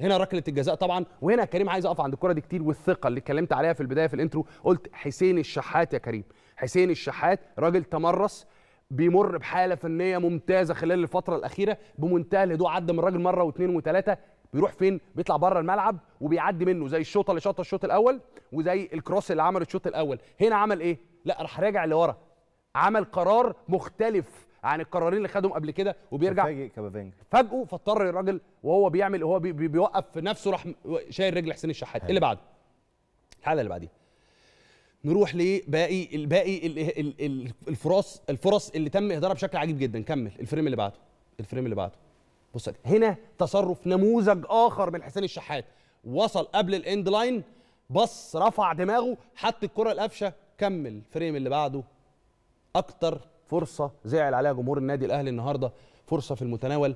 هنا ركله الجزاء طبعا وهنا كريم عايز اقف عند الكره دي كتير والثقه اللي اتكلمت عليها في البدايه في الانترو قلت حسين الشحات يا كريم حسين الشحات راجل تمرس بيمر بحاله فنيه ممتازه خلال الفتره الاخيره بمنتهى الهدوء عدى من الراجل مره واثنين وثلاثه بيروح فين بيطلع بره الملعب وبيعدي منه زي الشوطه اللي شاطها الشوط الاول وزي الكروس اللي عمل الشوط الاول هنا عمل ايه لا راح راجع لورا عمل قرار مختلف عن القرارين اللي خدهم قبل كده وبيرجع فاجئ كامافينجا فاجئه فاضطر الراجل وهو بيعمل هو بي بيوقف في نفسه راح شايل رجل حسين الشحات إيه اللي بعده الحلقه اللي بعديها نروح لباقي الباقي الفرص الفرص اللي تم اهدارها بشكل عجيب جدا كمل الفريم اللي بعده الفريم اللي بعده بص هنا تصرف نموذج اخر من حسين الشحات وصل قبل الاند لاين بص رفع دماغه حط الكره القفشه كمل الفريم اللي بعده اكتر فرصه زعل عليها جمهور النادي الاهلي النهارده فرصه في المتناول